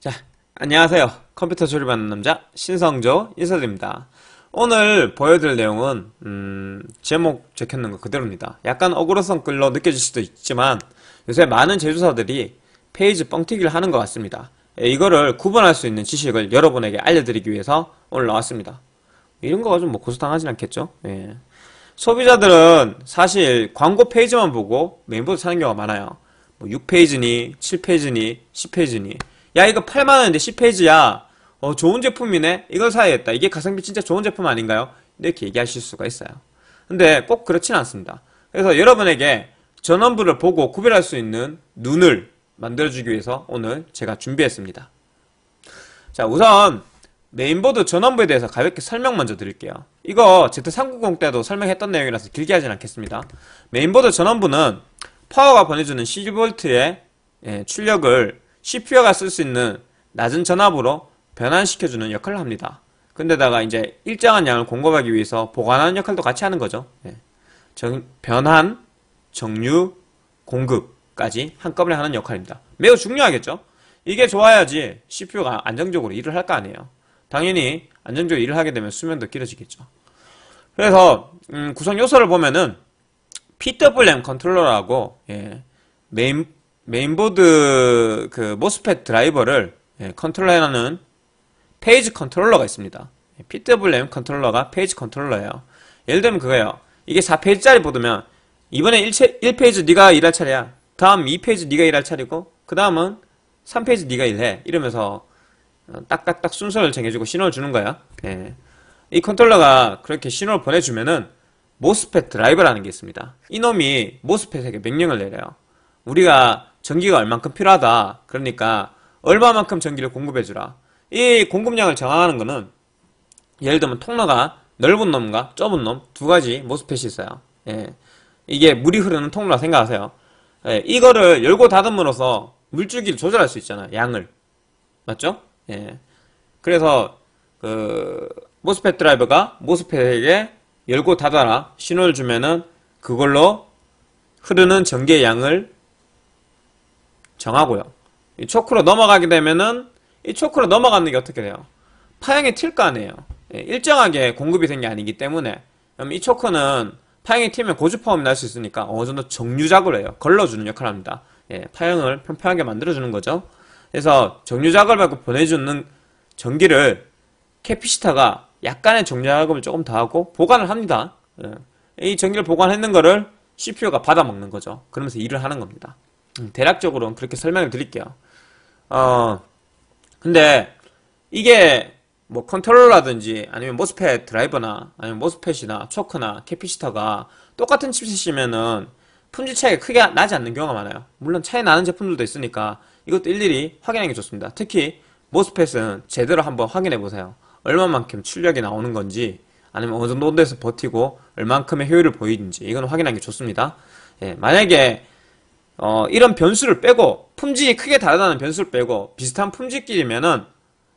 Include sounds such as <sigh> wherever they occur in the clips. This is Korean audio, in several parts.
자, 안녕하세요. 컴퓨터 조립하는 남자 신성조 인사드립니다. 오늘 보여드릴 내용은 음, 제목 적혔는거 그대로입니다. 약간 억울성 글로 느껴질 수도 있지만 요새 많은 제조사들이 페이지 뻥튀기를 하는 것 같습니다. 예, 이거를 구분할 수 있는 지식을 여러분에게 알려드리기 위해서 오늘 나왔습니다. 이런 거가 좀뭐 고소당하진 않겠죠? 예. 소비자들은 사실 광고 페이지만 보고 메인보드 사는 경우가 많아요. 뭐 6페이지니, 7페이지니, 10페이지니 야 이거 8만원인데 10페이지야 어 좋은 제품이네 이걸 사야겠다 이게 가성비 진짜 좋은 제품 아닌가요? 이렇게 얘기하실 수가 있어요 근데 꼭 그렇진 않습니다 그래서 여러분에게 전원부를 보고 구별할 수 있는 눈을 만들어주기 위해서 오늘 제가 준비했습니다 자 우선 메인보드 전원부에 대해서 가볍게 설명 먼저 드릴게요 이거 Z390 때도 설명했던 내용이라서 길게 하진 않겠습니다 메인보드 전원부는 파워가 보내주는 12V의 예, 출력을 CPU가 쓸 수 있는 낮은 전압으로 변환시켜주는 역할을 합니다. 근데다가 이제 일정한 양을 공급하기 위해서 보관하는 역할도 같이 하는 거죠. 예. 정, 변환, 정류, 공급까지 한꺼번에 하는 역할입니다. 매우 중요하겠죠? 이게 좋아야지 CPU가 안정적으로 일을 할 거 아니에요. 당연히 안정적으로 일을 하게 되면 수면도 길어지겠죠. 그래서 음, 구성 요소를 보면은 PWM 컨트롤러라고 예, 메인 메인보드 그 모스펫 드라이버를 예, 컨트롤러는 페이지 컨트롤러가 있습니다. 예, PWM 컨트롤러가 페이지 컨트롤러예요. 예를 들면 그거예요. 이게 4페이지짜리 보드면 이번에 1, 페이지 네가 일할 차례야. 다음 2페이지 네가 일할 차례고 그 다음은 3페이지 네가 일해. 이러면서 어, 딱딱딱 순서를 정해주고 신호를 주는 거야. 예. 이 컨트롤러가 그렇게 신호를 보내주면은 모스펫 드라이버라는 게 있습니다. 이놈이 모스펫에게 명령을 내려요. 우리가 전기가 얼만큼 필요하다. 그러니까 얼마만큼 전기를 공급해주라. 이 공급량을 정하는 거는 예를 들면 통로가 넓은 놈과 좁은 놈 두 가지 모스펫이 있어요. 예. 이게 물이 흐르는 통로라 생각하세요. 예. 이거를 열고 닫음으로써 물줄기를 조절할 수 있잖아요. 양을. 맞죠? 예. 그래서 그 모스펫 드라이버가 모스펫에게 열고 닫아라 신호를 주면은 그걸로 흐르는 전기의 양을 정하고요. 이 초크로 넘어가게 되면은 이 초크로 넘어가는 게 어떻게 돼요? 파형이 튈 거 아니에요. 예, 일정하게 공급이 된 게 아니기 때문에 그럼 이 초크는 파형이 튀면 고주파음이 날 수 있으니까 어느 정도 정류작을 해요. 걸러주는 역할을 합니다. 예, 파형을 평평하게 만들어주는 거죠. 그래서 정류작을 받고 보내주는 전기를 캐피시타가 약간의 정류작업을 조금 더 하고 보관을 합니다. 예, 이 전기를 보관했는 거를 CPU가 받아먹는 거죠. 그러면서 일을 하는 겁니다. 음, 대략적으로는 그렇게 설명을 드릴게요. 어, 근데 이게 뭐 컨트롤러라든지 아니면 모스펫 드라이버나 아니면 모스펫이나 초크나 캐피시터가 똑같은 칩셋이면은 품질 차이가 크게 나지 않는 경우가 많아요. 물론 차이 나는 제품들도 있으니까 이것도 일일이 확인하는 게 좋습니다. 특히 모스펫은 제대로 한번 확인해 보세요. 얼마만큼 출력이 나오는 건지 아니면 어느 정도 온도에서 버티고 얼만큼의 효율을 보이는지 이건 확인하는 게 좋습니다. 예, 만약에 어, 이런 변수를 빼고 품질이 크게 다르다는 변수를 빼고 비슷한 품질끼리면은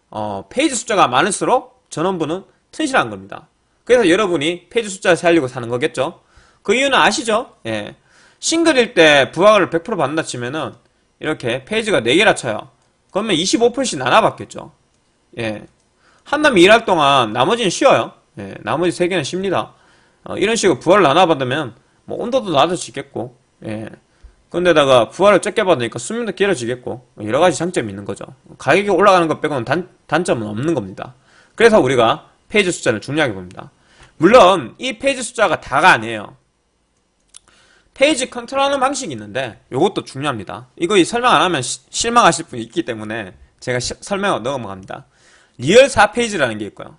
어, 페이지 숫자가 많을수록 전원부는 튼실한 겁니다. 그래서 여러분이 페이지 숫자를 살리고 사는 거겠죠. 그 이유는 아시죠? 예. 싱글일 때 부하를 100% 받는다 치면은 이렇게 페이지가 4개라 쳐요. 그러면 25%씩 나눠 받겠죠. 예. 한남이 일할 동안 나머지는 쉬어요. 예. 나머지 3개는 쉽니다. 어, 이런 식으로 부하를 나눠 받으면 뭐 온도도 낮아있겠고 예. 근데다가 부하를 적게 받으니까 수명도 길어지겠고 여러가지 장점이 있는 거죠 가격이 올라가는 것 빼고는 단, 단점은 없는 겁니다 그래서 우리가 페이지 숫자를 중요하게 봅니다 물론 이 페이지 숫자가 다가 아니에요 페이지 컨트롤하는 방식이 있는데 이것도 중요합니다 이거 설명 안하면 실망하실 분이 있기 때문에 제가 시, 설명을 넘어갑니다 리얼 4페이지라는 게 있고요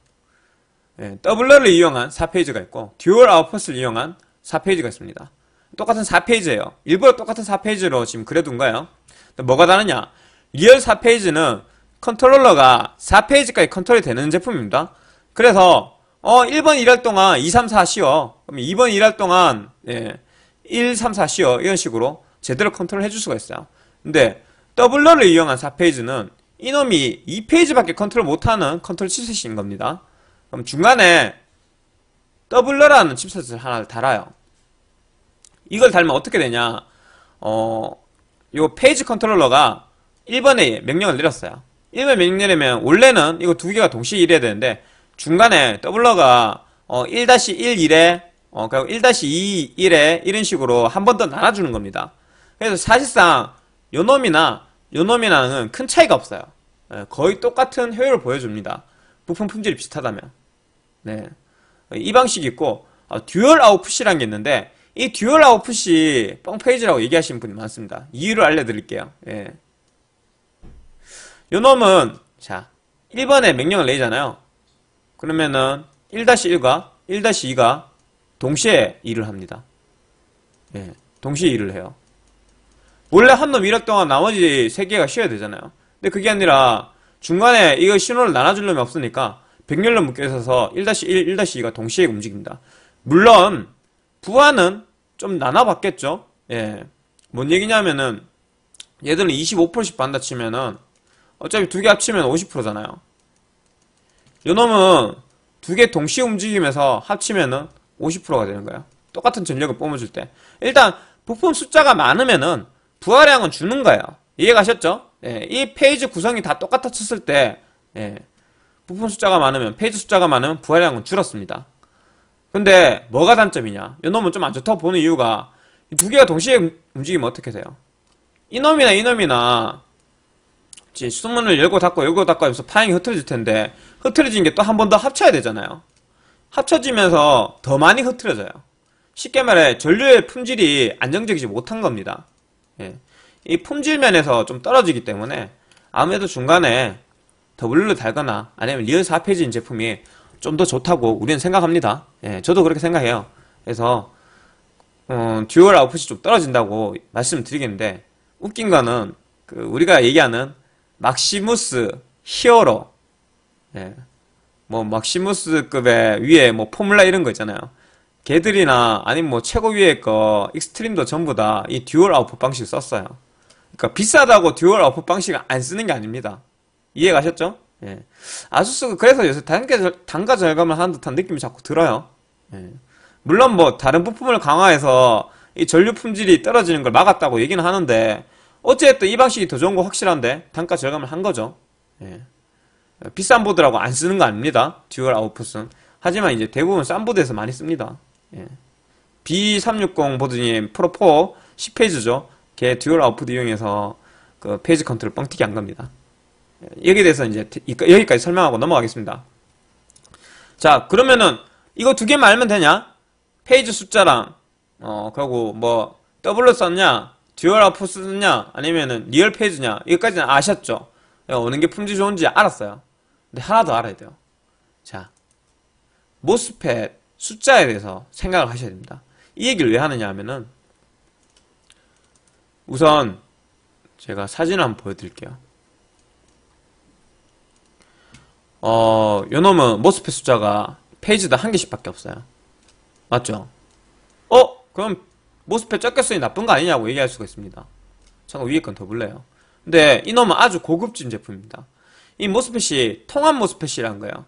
예, 더블러를 이용한 4페이지가 있고 듀얼 아웃풋을 이용한 4페이지가 있습니다 똑같은 4페이지예요. 일부러 똑같은 4페이지로 지금 그래둔 거예요. 뭐가 다르냐? 리얼 4페이지는 컨트롤러가 4페이지까지 컨트롤이 되는 제품입니다. 그래서 어 1번 일할 동안 2, 3, 4 쉬어. 그럼 2번 일할 동안 예, 1, 3, 4 쉬어. 이런 식으로 제대로 컨트롤 해줄 수가 있어요. 근데 더블러를 이용한 4페이지는 이놈이 2페이지밖에 컨트롤 못하는 컨트롤 칩셋인 겁니다. 그럼 중간에 더블러라는 칩셋을 하나 달아요. 이걸 달면 어떻게 되냐 어요 페이지 컨트롤러가 1번에 명령을 내렸어요 1번 명령내리면 원래는 이거 두 개가 동시에 일해야 되는데 중간에 더블러가 어 1-11에 어 그리고 1-21에 이런 식으로 한 번 더 나눠주는 겁니다 그래서 사실상 요 놈이나 요 놈이랑은 큰 차이가 없어요 예, 거의 똑같은 효율을 보여줍니다 부품 품질이 비슷하다면 네. 이 방식이 있고 어, 듀얼 아웃풋이라는 게 있는데 이 듀얼 아웃풋이 뻥페이지라고 얘기하시는 분이 많습니다. 이유를 알려드릴게요. 예. 요 놈은 자 1번에 명령을 내잖아요. 그러면은 1-1과 1-2가 동시에 일을 합니다. 예, 동시에 일을 해요. 원래 한놈 1학 동안 나머지 3개가 쉬어야 되잖아요. 근데 그게 아니라 중간에 이거 신호를 나눠줄 놈이 없으니까 백렬로 묶여 있어서 1-1, 1-2가 동시에 움직입니다. 물론 부하는 좀 나눠봤겠죠. 예. 뭔 얘기냐면은 얘들은 25%씩 반다 치면은 어차피 두 개 합치면 50%잖아요. 요놈은 두 개 동시에 움직이면서 합치면은 50%가 되는 거예요. 똑같은 전력을 뿜어줄 때. 일단 부품 숫자가 많으면은 부하량은 주는 거예요. 이해가셨죠? 예, 이 페이지 구성이 다 똑같아 쳤을 때 예, 부품 숫자가 많으면 페이지 숫자가 많으면 부하량은 줄었습니다. 근데 뭐가 단점이냐? 이놈은 좀 안 좋다고 보는 이유가 두 개가 동시에 움직이면 어떻게 돼요? 이놈이나 이놈이나 수문을 열고 닫고 열고 닫고 하면서 파행이 흐트러질 텐데 흐트러진 게 또 한 번 더 합쳐야 되잖아요. 합쳐지면서 더 많이 흐트러져요. 쉽게 말해 전류의 품질이 안정적이지 못한 겁니다. 예. 이 품질 면에서 좀 떨어지기 때문에 아무래도 중간에 더블루를 달거나 아니면 리얼 4페이지인 제품이 좀더 좋다고 우리는 생각합니다. 예, 저도 그렇게 생각해요. 그래서 어, 듀얼 아웃풋이 좀 떨어진다고 말씀드리겠는데 웃긴 거는 그 우리가 얘기하는 막시무스 히어로 예, 뭐 막시무스급의 위에 뭐 포뮬라 이런 거 있잖아요. 개들이나 아니면 뭐 최고 위에 거 익스트림도 전부 다 이 듀얼 아웃풋 방식을 썼어요. 그러니까 비싸다고 듀얼 아웃풋 방식을 안 쓰는 게 아닙니다. 이해 가셨죠? 예. 아수스가 그래서 요새 단가, 절, 단가 절감을 하는 듯한 느낌이 자꾸 들어요. 예. 물론 뭐 다른 부품을 강화해서 이 전류 품질이 떨어지는 걸 막았다고 얘기는 하는데 어쨌든 이 방식이 더 좋은 거 확실한데 단가 절감을 한 거죠. 예. 비싼 보드라고 안 쓰는 거 아닙니다. 듀얼 아웃풋은. 하지만 이제 대부분 싼 보드에서 많이 씁니다. 예. B360 보드님 프로4 10페이지죠. 걔 듀얼 아웃풋 이용해서 그 페이지 컨트롤 뻥튀기 안갑니다 여기에 대해서 이제 여기까지 설명하고 넘어가겠습니다. 자, 그러면은 이거 두 개만 알면 되냐? 페이지 숫자랑 어, 그리고 뭐 더블로 썼냐? 듀얼 아포풋 썼냐? 아니면은 리얼 페이지냐? 여기까지는 아셨죠? 어, 어느 게 품질 좋은지 알았어요. 근데 하나 더 알아야 돼요. 자, 모스펫 숫자에 대해서 생각을 하셔야 됩니다. 이 얘기를 왜 하느냐 하면은 우선 제가 사진을 한번 보여드릴게요. 어, 요놈은 모습의 숫자가 페이지도한 개씩밖에 없어요. 맞죠? 어? 그럼 모습펫 적게 쓰니 나쁜 거 아니냐고 얘기할 수가 있습니다. 잠깐 위에 건더 볼래요. 근데 이놈은 아주 고급진 제품입니다. 이 모스펫이 통합 모스펫이라는 거예요.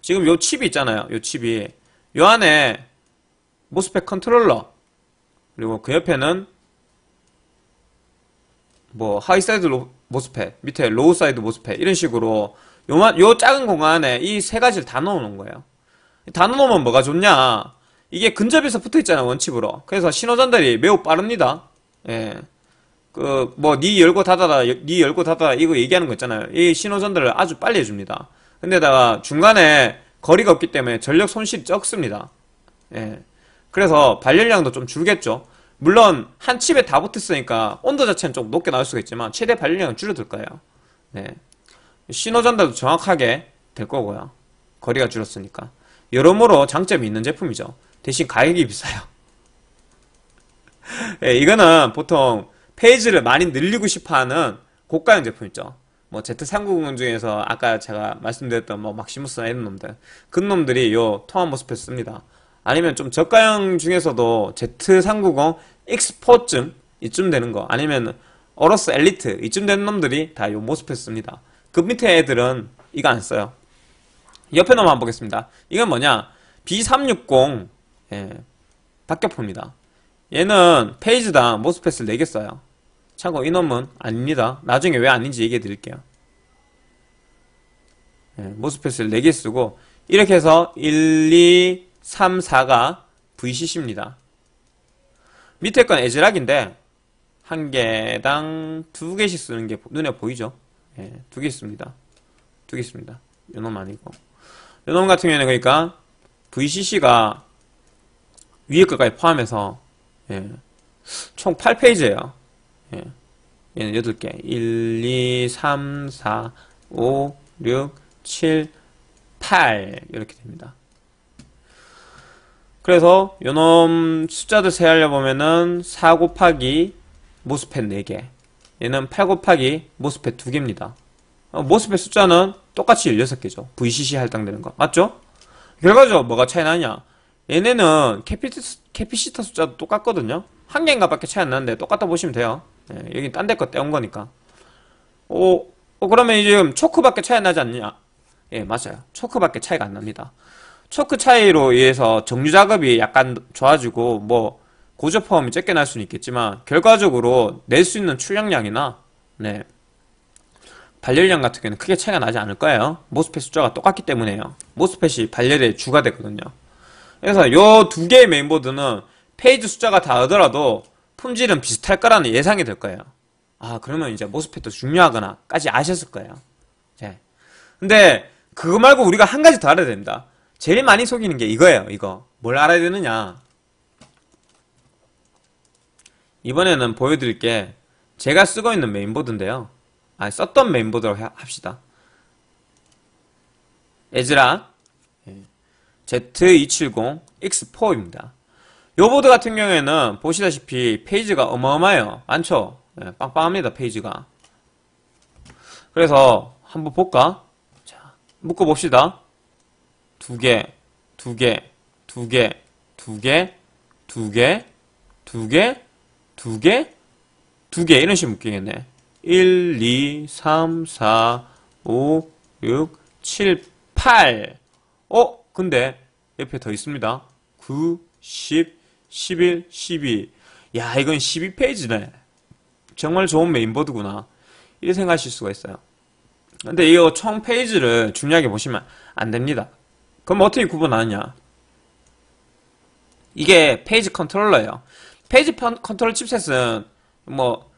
지금 요 칩이 있잖아요. 요 칩이. 요 안에 모스펫 컨트롤러 그리고 그 옆에는 뭐 하이사이드 모스펫 밑에 로우사이드 모스펫 이런 식으로 요만 요 작은 공간에 이 세 가지를 다 넣어놓은 거예요. 다 넣어놓으면 뭐가 좋냐? 이게 근접에서 붙어 있잖아 원칩으로. 그래서 신호 전달이 매우 빠릅니다. 예. 그 뭐 니 열고 닫아라, 니 열고 닫아라 이거 얘기하는 거 있잖아요. 이 신호 전달을 아주 빨리 해줍니다. 근데다가 중간에 거리가 없기 때문에 전력 손실이 적습니다. 예. 그래서 발열량도 좀 줄겠죠. 물론 한 칩에 다 붙었으니까 온도 자체는 좀 높게 나올 수가 있지만 최대 발열량은 줄어들 거예요. 네. 신호 전달도 정확하게 될 거고요. 거리가 줄었으니까. 여러모로 장점이 있는 제품이죠. 대신 가격이 비싸요. <laughs> 예, 이거는 보통 페이지를 많이 늘리고 싶어하는 고가형 제품 있죠. 뭐 Z390 중에서 아까 제가 말씀드렸던 뭐 막시무스나 이런 놈들 큰 그 놈들이 요 통합 모스펫 씁니다. 아니면 좀 저가형 중에서도 Z390 익스포쯤 이쯤 되는 거 아니면 어로스 엘리트 이쯤 되는 놈들이 다 요 모스펫 씁니다. 그 밑에 애들은 이거 안 써요. 옆에 놈만 보겠습니다. 이건 뭐냐? B360 예, 박격포입니다. 얘는 페이지당 모스펫을 4개 써요. 참고 이놈은 아닙니다. 나중에 왜 아닌지 얘기해 드릴게요. 예, 모스펫을 4개 쓰고 이렇게 해서 1, 2, 3, 4가 VCC입니다. 밑에 건 에즈락인데 한 개당 두 개씩 쓰는 게 눈에 보이죠. 예, 두 개 있습니다. 두 개 있습니다. 요놈 아니고. 요놈 같은 경우에는 그러니까 VCC가 위에 것까지 포함해서 예, 총 8페이지예요. 예, 얘는 8개. 1, 2, 3, 4, 5, 6, 7, 8 이렇게 됩니다. 그래서 요놈 숫자들 세하려 보면은 4 곱하기 모스펫 4개 얘는 8 곱하기 모스펫 2개입니다. 어, 모스펫 숫자는 똑같이 16개죠. VCC 할당되는 거. 맞죠? 결과적으로 뭐가 차이 나냐? 얘네는 캐피시, 캐피시터 숫자도 똑같거든요. 한 개인가 밖에 차이 안 나는데 똑같다 보시면 돼요. 예, 여기 딴데거 떼온 거니까. 오, 어, 어, 그러면 지금 초크밖에 차이 나지 않냐? 예, 맞아요. 초크밖에 차이가 안 납니다. 초크 차이로 인해서 정류 작업이 약간 좋아지고 뭐 고저포함이 짧게 날 수는 있겠지만 결과적으로 낼 수 있는 출력량이나 네, 발열량 같은 경우는 크게 차이가 나지 않을 거예요 모스펫 숫자가 똑같기 때문에요 모스펫이 발열에 주가 되거든요 그래서 요 두 개의 메인보드는 페이지 숫자가 다르더라도 품질은 비슷할 거라는 예상이 될 거예요 아 그러면 이제 모스펫도 중요하거나 까지 아셨을 거예요 네. 근데 그거 말고 우리가 한 가지 더 알아야 된다 제일 많이 속이는 게 이거예요 이거 뭘 알아야 되느냐 이번에는 보여드릴 게 제가 쓰고 있는 메인보드인데요. 아, 썼던 메인보드로 합시다. 에즈라 예, Z270 X4입니다. 요 보드 같은 경우에는 보시다시피 페이지가 어마어마해요. 많죠? 네, 빵빵합니다. 페이지가. 그래서 한번 볼까? 자, 묶어봅시다. 두 개, 두 개, 두 개, 두 개, 두 개, 두 개, 두 개, 두 개 이런 식으로 묶이겠네. 1, 2, 3, 4, 5, 6, 7, 8. 어? 근데 옆에 더 있습니다. 9, 10, 11, 12. 야, 이건 12페이지네. 정말 좋은 메인보드구나. 이렇게 생각하실 수가 있어요. 근데 이거 총 페이지를 중요하게 보시면 안 됩니다. 그럼 어떻게 구분하느냐? 이게 페이지 컨트롤러예요. 페이지 컨트롤 칩셋은 뭐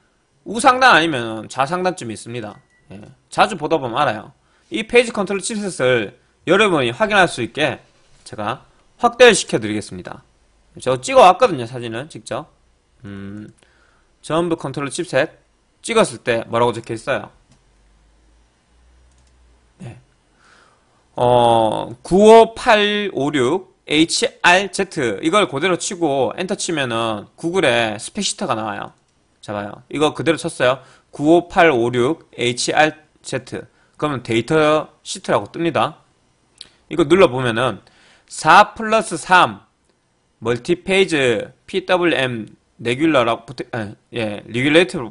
우상단 아니면 좌상단쯤 있습니다. 예. 자주 보다 보면 알아요. 이 페이지 컨트롤 칩셋을 여러분이 확인할 수 있게 제가 확대 시켜드리겠습니다. 저 찍어왔거든요, 사진은 직접. 음, 전부 컨트롤 칩셋 찍었을 때 뭐라고 적혀있어요? 네. 어, 95856 HRZ 이걸 그대로 치고 엔터 치면은 구글에 스펙시터가 나와요. 잡아요. 이거 그대로 쳤어요. 95856HRZ 그러면 데이터 시트라고 뜹니다. 이거 눌러보면은 4 플러스 3 멀티페이지 PWM 레귤러라고 아, 예, 리귤레이터,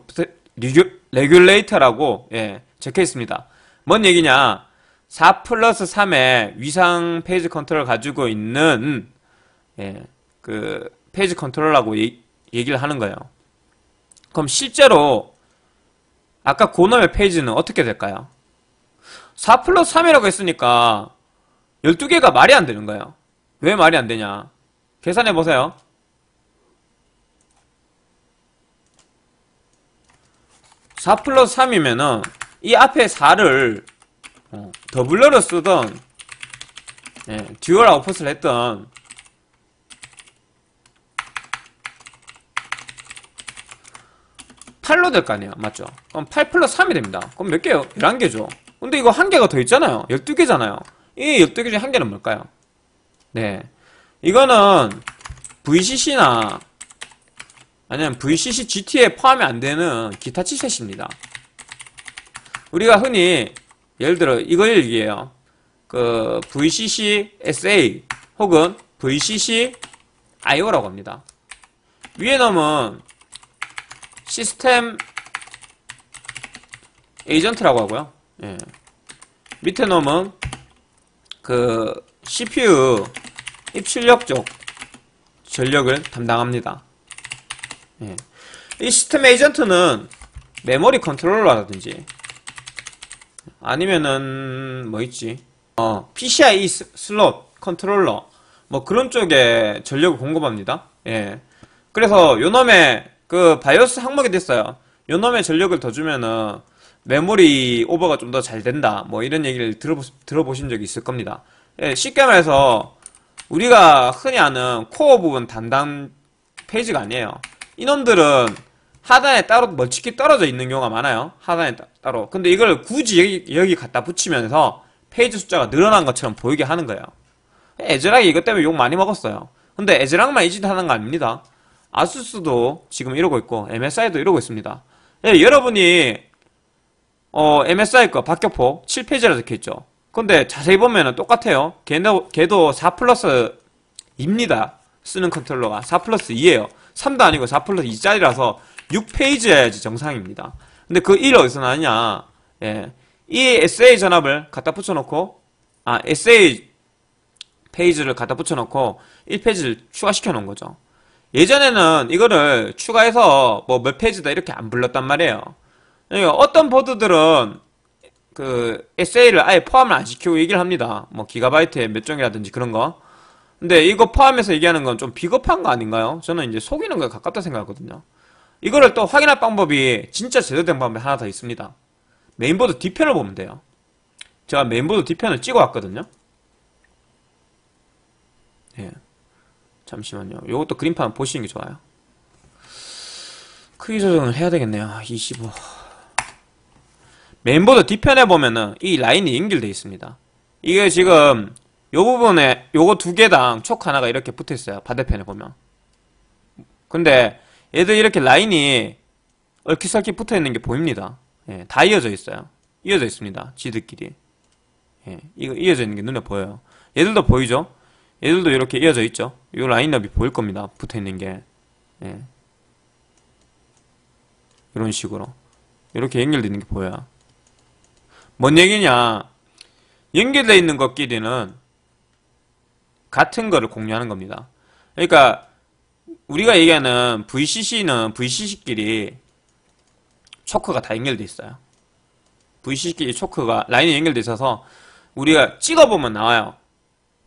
리귤, 레귤레이터라고 예, 적혀 있습니다. 뭔 얘기냐? 4 플러스 3의 위상 페이지 컨트롤 가지고 있는 예, 그 페이지 컨트롤라고 얘, 기를 하는 거예요. 그럼 실제로 아까 고놈의 페이지는 어떻게 될까요? 4 플러스 3이라고 했으니까 12개가 말이 안 되는 거예요. 왜 말이 안 되냐? 계산해 보세요. 4 플러스 3이면은이 앞에 4를 어, 더블러를 쓰던 예, 듀얼 아웃풋을 했던 8로될 거 아니야 맞죠? 그럼 8 플러스 3이 됩니다 그럼 몇 개요? 11개죠 근데 이거 한 개가 더 있잖아요 12개잖아요 이 12개 중에 한 개는 뭘까요? 네 이거는 VCC나 아니면 VCC GT에 포함이 안 되는 기타 치셋입니다 우리가 흔히 예를 들어 이걸 얘기해요. 그 VCC SA 혹은 VCC IO라고 합니다. 위에 놈은 시스템 에이전트라고 하고요. 예. 밑에 놈은 그 CPU 입출력 쪽 전력을 담당합니다. 예. 이 시스템 에이전트는 메모리 컨트롤러라든지 아니면은 뭐 있지 어 PCI 슬롯 컨트롤러 뭐 그런 쪽에 전력을 공급합니다 예 그래서 요놈의 그 바이오스 항목이 됐어요 요놈의 전력을 더 주면은 메모리 오버가 좀 더 잘 된다 뭐 이런 얘기를 들어보, 들어보신 적이 있을 겁니다 예, 쉽게 말해서 우리가 흔히 아는 코어 부분 담당 페이지가 아니에요 이놈들은 하단에 따로 멀찍이 떨어져 있는 경우가 많아요. 하단에 따, 로 근데 이걸 굳이 여기, 여기 갖다 붙이면서 페이지 숫자가 늘어난 것처럼 보이게 하는 거예요. 애즈락이 이것 때문에 욕 많이 먹었어요. 근데 애즈락만 이짓 하는 거 아닙니다. 아수스도 지금 이러고 있고 MSI도 이러고 있습니다. 예, 여러분이 어, MSI 거 박격포 7페이지라 적혀있죠. 근데 자세히 보면 똑같아요. 걔도, 걔도 4 플러스 입니다 쓰는 컨트롤러가 4 플러스 2에요. 3도 아니고 4 플러스 2짜리라서 6페이지여야지 정상입니다. 근데 그 1이 어디서 나냐? 예. 이 SA 전압을 갖다 붙여놓고, 아, 에세 페이지를 갖다 붙여놓고 1페이지를 추가시켜 놓은 거죠. 예전에는 이거를 추가해서 뭐 몇 페이지다 이렇게 안 불렀단 말이에요. 그러니까 어떤 보드들은 그에세를 아예 포함을 안 시키고 얘기를 합니다. 뭐 기가바이트에 몇 종이라든지 그런 거. 근데 이거 포함해서 얘기하는 건 좀 비겁한 거 아닌가요? 저는 이제 속이는 거에 가깝다 생각하거든요. 이거를 또 확인할 방법이 진짜 제대로 된 방법이 하나 더 있습니다. 메인보드 뒤편을 보면 돼요. 제가 메인보드 뒤편을 찍어왔거든요. 예. 잠시만요. 이것도 그림판 보시는 게 좋아요. 크기 조정을 해야 되겠네요. 25. 아, 메인보드 뒤편에 보면은 이 라인이 연결되어 있습니다. 이게 지금 이 부분에 요거 두 개당 촉 하나가 이렇게 붙어 있어요. 반대편에 보면. 근데 얘들 이렇게 라인이 얼키살키 붙어있는 게 보입니다. 예, 다 이어져 있어요. 이어져 있습니다. 지들끼리. 예, 이거 이어져 있는 게 눈에 보여요. 얘들도 보이죠? 얘들도 이렇게 이어져 있죠? 이 라인업이 보일 겁니다. 붙어있는 게. 예. 이런 식으로. 이렇게 연결되는 게 보여요. 뭔 얘기냐. 연결되어 있는 것끼리는 같은 거를 공유하는 겁니다. 그러니까 우리가 얘기하는 VCC는 VCC끼리 초크가 다 연결돼 있어요. VCC끼리 초크가 라인이 연결돼 있어서 우리가 찍어보면 나와요.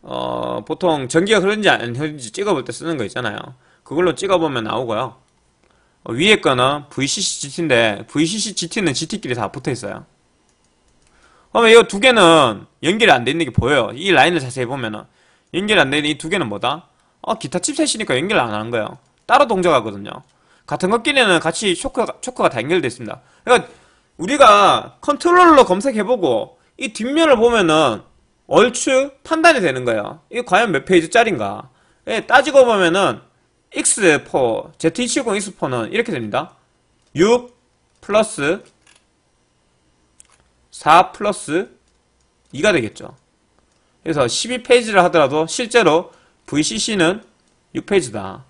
어, 보통 전기가 흐른지 안 흐른지 찍어볼 때 쓰는 거 있잖아요. 그걸로 찍어보면 나오고요. 어, 위에 거는 VCC GT인데 VCC GT는 GT끼리 다 붙어 있어요. 그러면 이 두 개는 연결이 안돼 있는 게 보여요. 이 라인을 자세히 보면은 연결이 안돼 있는 이 두 개는 뭐다? 어, 기타 칩셋이니까 연결 안 하는 거예요. 따로 동작하거든요. 같은 것끼리는 같이 쇼크가, 쇼크가 다 연결되어 있습니다. 그러니까 우리가 컨트롤러 검색해보고 이 뒷면을 보면은 얼추 판단이 되는 거예요. 이게 과연 몇 페이지짜린가? 예, 따지고 보면은 X4, Z270 X4는 이렇게 됩니다. 6 플러스 4 플러스 2가 되겠죠. 그래서 12페이지를 하더라도 실제로 VCC는 6페이지다.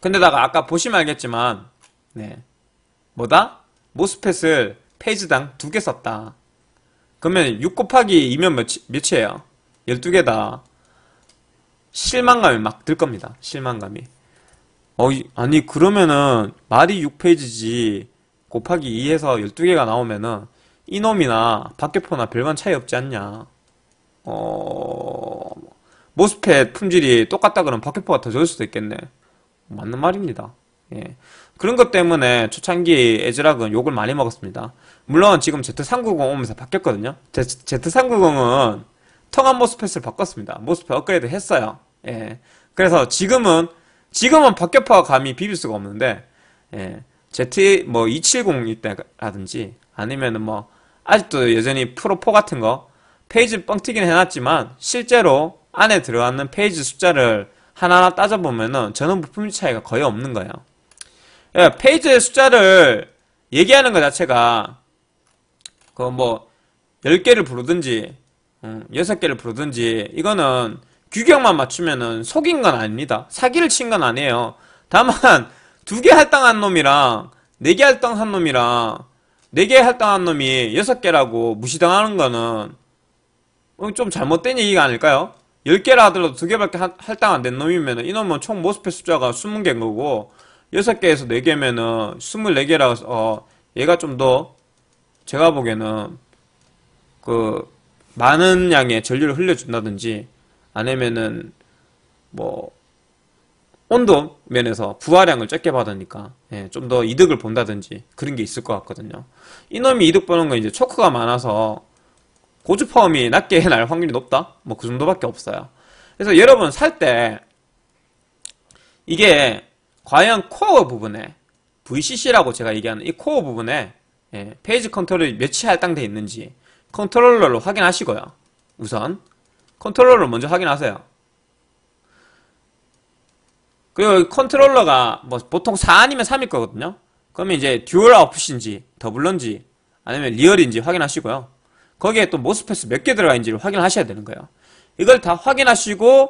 근데다가 아까 보시면 알겠지만 네. 뭐다? 모스펫을 페이지당 두 개 썼다. 그러면 6 곱하기 2면 몇, 몇이에요? 12개다. 실망감이 막 들 겁니다. 실망감이. 어, 아니 그러면은 말이 6페이지지 곱하기 2에서 12개가 나오면은 이놈이나 박격포나 별반 차이 없지 않냐. 어... 모스펫 품질이 똑같다 그러면 박격포가 더 좋을 수도 있겠네. 맞는 말입니다. 예. 그런 것 때문에 초창기 에즈락은 욕을 많이 먹었습니다. 물론 지금 Z390 오면서 바뀌었거든요. Z390은 통합 모스펫을 바꿨습니다. 모스펫 업그레이드 했어요. 예. 그래서 지금은, 지금은 박격포가 감히 비빌 수가 없는데, 예. Z, 뭐, 270 때라든지, 아니면은 뭐, 아직도 여전히 프로4 같은 거, 페이지 뻥튀기는 해놨지만, 실제로 안에 들어가는 페이지 숫자를 하나하나 따져보면은 전원 부품률 차이가 거의 없는 거예요. 그러니까 페이지의 숫자를 얘기하는 것 자체가 그뭐 10개를 부르든지 6개를 음, 부르든지 이거는 규격만 맞추면은 속인 건 아닙니다. 사기를 친 건 아니에요. 다만 2개 <laughs> 할당한 놈이랑 4개 할당한 놈이랑 4개 할당한 놈이 6 개라고 무시당하는 거는 어, 좀 잘못된 얘기가 아닐까요? 10개라 하더라도 2개밖에 할당 안 된 놈이면 이놈은 총 모스펫 숫자가 20개인 거고 6개에서 4개면은 24개라서 어, 얘가 좀 더 제가 보기에는 그 많은 양의 전류를 흘려준다든지 아니면은 뭐 온도 면에서 부하량을 적게 받으니까 예, 좀 더 이득을 본다든지 그런 게 있을 것 같거든요. 이놈이 이득 보는 건 이제 초크가 많아서 고주 펌이 낮게 <laughs> 날 확률이 높다? 뭐 그 정도밖에 없어요. 그래서 여러분 살 때 이게 과연 코어 부분에 VCC라고 제가 얘기하는 이 코어 부분에 예, 페이지 컨트롤이 몇이 할당되어 있는지 컨트롤러를 확인하시고요. 우선 컨트롤러를 먼저 확인하세요. 그리고 컨트롤러가 뭐 보통 4 아니면 3일 거거든요. 그러면 이제 듀얼 아웃풋인지 더블런지 아니면 리얼인지 확인하시고요. 거기에 또 모스펫이 몇개 들어가 있는지를 확인하셔야 되는 거예요. 이걸 다 확인하시고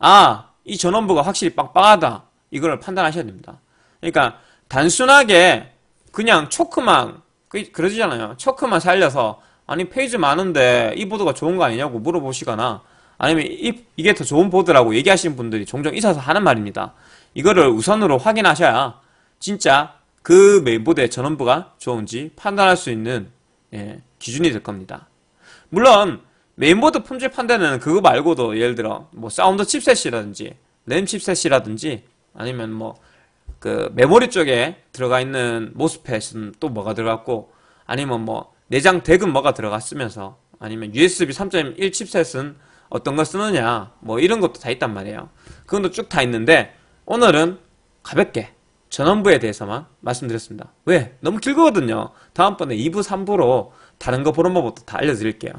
아, 이 전원부가 확실히 빵빵하다. 이걸 판단하셔야 됩니다. 그러니까 단순하게 그냥 초크만 그, 그러지잖아요. 초크만 살려서 아니 페이지 많은데 이 보드가 좋은 거 아니냐고 물어보시거나 아니면 이, 이게 더 좋은 보드라고 얘기하시는 분들이 종종 있어서 하는 말입니다. 이거를 우선으로 확인하셔야 진짜 그 메인보드의 전원부가 좋은지 판단할 수 있는 예, 기준이 될 겁니다. 물론 메인보드 품질 판단는 그거 말고도 예를 들어 뭐 사운드 칩셋이라든지 램 칩셋이라든지 아니면 뭐 그 메모리 쪽에 들어가 있는 모스펫은 또 뭐가 들어갔고 아니면 뭐 내장 덱은 뭐가 들어갔으면서 아니면 USB 3.1 칩셋은 어떤 걸 쓰느냐 뭐 이런 것도 다 있단 말이에요. 그건 또쭉다 있는데 오늘은 가볍게 전원부에 대해서만 말씀드렸습니다. 왜? 너무 길거든요. 거 다음번에 2부, 3부로 다른 거 보는 방법도 다 알려드릴게요.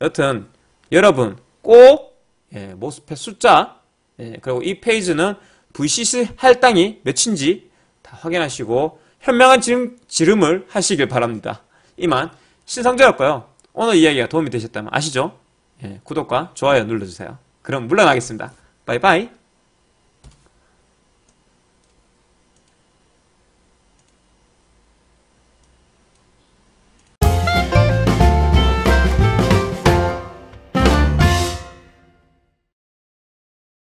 여튼 여러분 꼭 예, 모스펫 숫자 예, 그리고 이 페이지는 VCC 할당이 몇인지 다 확인하시고 현명한 지름, 지름을 하시길 바랍니다. 이만 신상자였고요. 오늘 이야기가 도움이 되셨다면 아시죠? 예, 구독과 좋아요 눌러주세요. 그럼 물러나겠습니다. 바이바이